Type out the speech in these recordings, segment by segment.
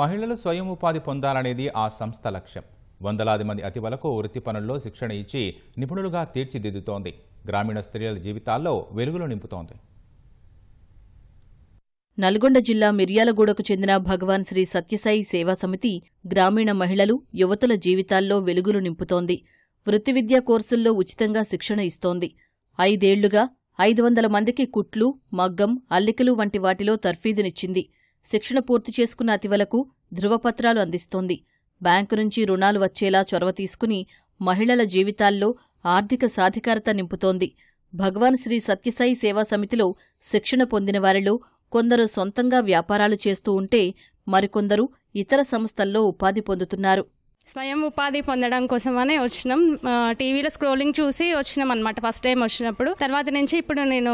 మహిళలు స్వయం ఉపాధి పొందాలనేది ఆ సంస్థ లక్ష్యం వందలాది మంది అతివలకు వృత్తి పనుల్లో శిక్షణ ఇచ్చి నిపుణులుగా తీర్చిదిద్దుతోంది గ్రామీణ స్త్రీల జీవితాల్లో వెలుగులు నింపుతోంది నల్గొండ జిల్లా మిర్యాలగూడకు చెందిన భగవాన్ శ్రీ సత్యసాయి సేవా సమితి గ్రామీణ మహిళలు యువతుల జీవితాల్లో వెలుగులు నింపుతోంది వృత్తి విద్యా కోర్సుల్లో ఉచితంగా శిక్షణ ఇస్తోంది ఐదేళ్లుగా ఐదు వందల మందికి కుట్లు మగ్గం అల్లికలు వంటి వాటిలో తర్ఫీదునిచ్చింది శిక్షణ పూర్తి చేసుకున్న అతివలకు ధృవపత్రాలు అందిస్తోంది బ్యాంకు నుంచి రుణాలు వచ్చేలా చొరవ తీసుకుని మహిళల జీవితాల్లో ఆర్థిక సాధికారత నింపుతోంది భగవాన్ శ్రీ సత్యసాయి సేవా సమితిలో శిక్షణ పొందిన వారిలో కొందరు సొంతంగా వ్యాపారాలు చేస్తూ ఉంటే మరికొందరు ఇతర సంస్థల్లో ఉపాధి పొందుతున్నారు స్వయం ఉపాధి పొందడం కోసమనే వచ్చినాం టీవీలో స్క్రోలింగ్ చూసి వచ్చినాం అనమాట ఫస్ట్ టైం వచ్చినప్పుడు తర్వాత నుంచి ఇప్పుడు నేను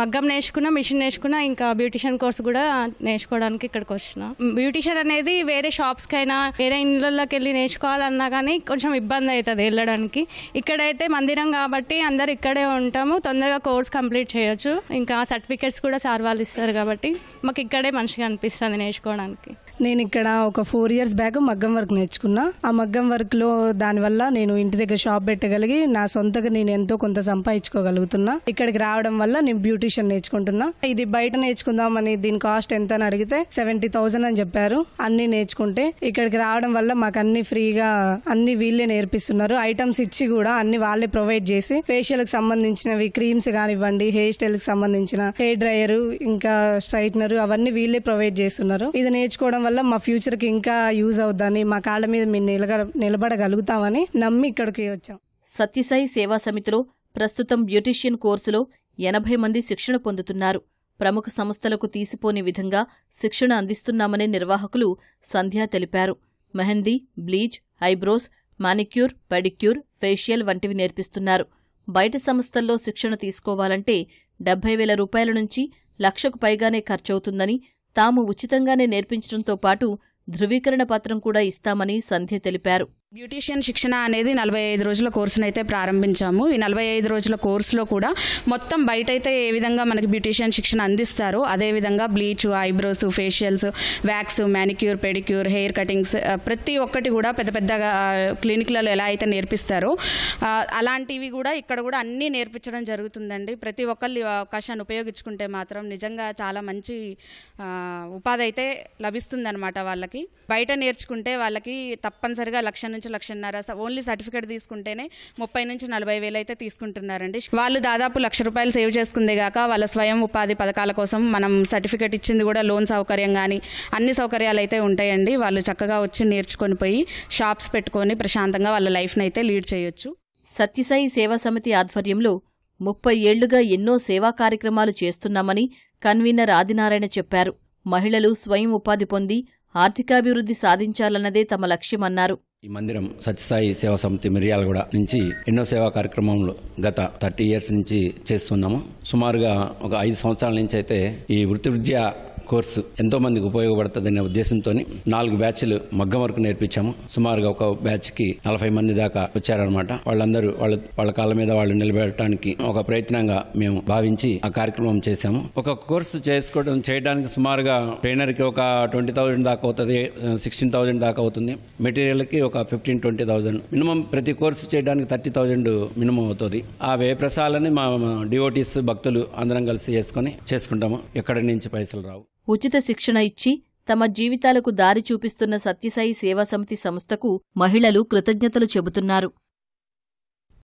మగ్గం నేర్చుకున్నా మిషన్ నేర్చుకున్నా ఇంకా బ్యూటిషియన్ కోర్స్ కూడా నేర్చుకోవడానికి ఇక్కడికి వచ్చిన బ్యూటిషియన్ అనేది వేరే షాప్స్కైనా వేరే ఇళ్ళకి వెళ్ళి నేర్చుకోవాలన్నా కానీ కొంచెం ఇబ్బంది అవుతుంది వెళ్ళడానికి ఇక్కడైతే మందిరం కాబట్టి అందరు ఇక్కడే ఉంటాము తొందరగా కోర్స్ కంప్లీట్ చేయొచ్చు ఇంకా సర్టిఫికెట్స్ కూడా సార్ వాళ్ళు ఇస్తారు కాబట్టి మాకు ఇక్కడే మంచిగా అనిపిస్తుంది నేర్చుకోవడానికి నేను ఇక్కడ ఒక ఫోర్ ఇయర్స్ బ్యాక్ మగ్గం వర్క్ నేర్చుకున్నా ఆ మగ్గం వర్క్లో దానివల్ల నేను ఇంటి దగ్గర షాప్ పెట్టగలిగి నా సొంతగా నేను ఎంతో కొంత సంపాదించుకోగలుగుతున్నా ఇక్కడికి రావడం వల్ల నేను బ్యూటిషియన్ నేర్చుకుంటున్నా ఇది బయట నేర్చుకుందామని దీని కాస్ట్ ఎంత అని అడిగితే సెవెంటీ థౌసండ్ అని చెప్పారు అన్ని నేర్చుకుంటే ఇక్కడికి రావడం వల్ల మాకు అన్ని ఫ్రీగా అన్ని వీళ్ళే నేర్పిస్తున్నారు ఐటమ్స్ ఇచ్చి కూడా అన్ని వాళ్ళే ప్రొవైడ్ చేసి ఫేషియల్ కి సంబంధించినవి క్రీమ్స్ కానివ్వండి హెయిర్ స్టైల్ కి సంబంధించిన హెయిర్ డ్రయర్ ఇంకా స్ట్రైట్నర్ అవన్నీ వీళ్ళే ప్రొవైడ్ చేస్తున్నారు ఇది నేర్చుకోవడం వల్ల మా ఫ్యూచర్కి ఇంకా యూజ్ అవుతుందని మా కాళ్ళ మీద మేము నిలగడ నిలబడగలుగుతామని నమ్మి ఇక్కడికి వచ్చాం సత్యసాయి సేవా సమితిలో ప్రస్తుతం బ్యూటిషియన్ కోర్సులో ఎనభై మంది శిక్షణ పొందుతున్నారు ప్రముఖ సంస్థలకు తీసిపోని విధంగా శిక్షణ అందిస్తున్నామని నిర్వాహకులు సంధ్య తెలిపారు mehndi bleach eyebrows manicure pedicure facial వంటివి నేర్పిస్తున్నారు బయట సంస్థల్లో శిక్షణ తీసుకోవాలంటే డెబ్బై వేల రూపాయల నుంచి లక్షకు పైగానే ఖర్చవుతుందని తాము ఉచితంగానే నేర్పించడంతో పాటు ధృవీకరణ పత్రం కూడా ఇస్తామని సంధ్య తెలిపారు బ్యూటీషియన్ శిక్షణ అనేది నలభై ఐదు రోజుల కోర్సును అయితే ప్రారంభించాము ఈ నలభై ఐదు రోజుల కోర్సులో కూడా మొత్తం బయట అయితే ఏ విధంగా మనకి బ్యూటీషియన్ శిక్షణ అందిస్తారో అదేవిధంగా bleach eyebrows facials wax manicure pedicure hair cuttings ప్రతి ఒక్కటి కూడా పెద్ద పెద్దగా క్లినిక్లలో ఎలా అయితే నేర్పిస్తారో అలాంటివి కూడా ఇక్కడ కూడా అన్నీ నేర్పించడం జరుగుతుందండి ప్రతి ఒక్కళ్ళు అవకాశాన్ని ఉపయోగించుకుంటే మాత్రం నిజంగా చాలా మంచి ఉపాధి అయితే లభిస్తుందన్నమాట వాళ్ళకి బయట నేర్చుకుంటే వాళ్ళకి తప్పనిసరిగా లక్ష్యం నుంచి లక్షన్నర ఓన్లీ సర్టిఫికేట్ తీసుకుంటేనే ముప్పై నుంచి నలభై వేలు అయితే తీసుకుంటున్నారండి వాళ్ళు దాదాపు లక్ష రూపాయలు సేవ్ చేసుకుందే కాక వాళ్ళ స్వయం ఉపాధి పథకాల కోసం మనం సర్టిఫికేట్ ఇచ్చింది కూడా లోన్ సౌకర్యం కానీ అన్ని సౌకర్యాలు అయితే ఉంటాయండి వాళ్ళు చక్కగా వచ్చి నేర్చుకొని పోయి షాప్స్ పెట్టుకొని ప్రశాంతంగా వాళ్ళ లైఫ్ని అయితే లీడ్ చేయొచ్చు సత్యసాయి సేవా సమితి ఆధ్వర్యంలో ముప్పై ఏళ్లుగా ఎన్నో సేవా కార్యక్రమాలు చేస్తున్నామని కన్వీనర్ ఆదినారాయణ చెప్పారు మహిళలు స్వయం ఉపాధి పొంది ఆర్థికాభివృద్ధి సాధించాలన్నదే తమ లక్ష్యమన్నారు ఈ మందిరం సత్యసాయి సేవా సమితి మిర్యాలగూడ నుంచి ఎన్నో సేవా కార్యక్రమంలో గత థర్టీ ఇయర్స్ నుంచి చేస్తున్నాము సుమారుగా ఒక ఐదు సంవత్సరాల నుంచి అయితే ఈ వృత్తి విద్య కోర్సు ఎంతో మందికి ఉపయోగపడుతుందనే ఉద్దేశంతో నాలుగు బ్యాచ్లు మగ్గం వరకు నేర్పించాము సుమారుగా ఒక బ్యాచ్ కి నలభై మంది దాకా వచ్చారనమాట వాళ్ళందరూ వాళ్ళ వాళ్ళ కాళ్ళ మీద వాళ్ళు నిలబెట్టడానికి ఒక ప్రయత్నంగా మేము భావించి ఆ కార్యక్రమం చేశాము ఒక కోర్సు చేసుకోవడం చేయడానికి సుమారుగా ట్రైనర్ కి ఒక ట్వంటీ థౌసండ్ దాకా అవుతుంది సిక్స్టీన్ థౌసండ్ దాకా అవుతుంది మెటీరియల్ కి ఒక ఫిఫ్టీన్ ట్వంటీ థౌసండ్ మినిమం ప్రతి కోర్సు చేయడానికి థర్టీ థౌసండ్ మినిమం అవుతుంది ఆ వ్యయప్రసాలని మా డివోటీస్ భక్తులు అందరం కలిసి చేసుకుని చేసుకుంటాము ఎక్కడి నుంచి పైసలు రావు ఉచిత శిక్షణ ఇచ్చి తమ జీవితాలకు దారి చూపిస్తున్న సత్యసాయి సేవా సమితి సంస్థకు మహిళలు కృతజ్ఞతలు చెబుతున్నారు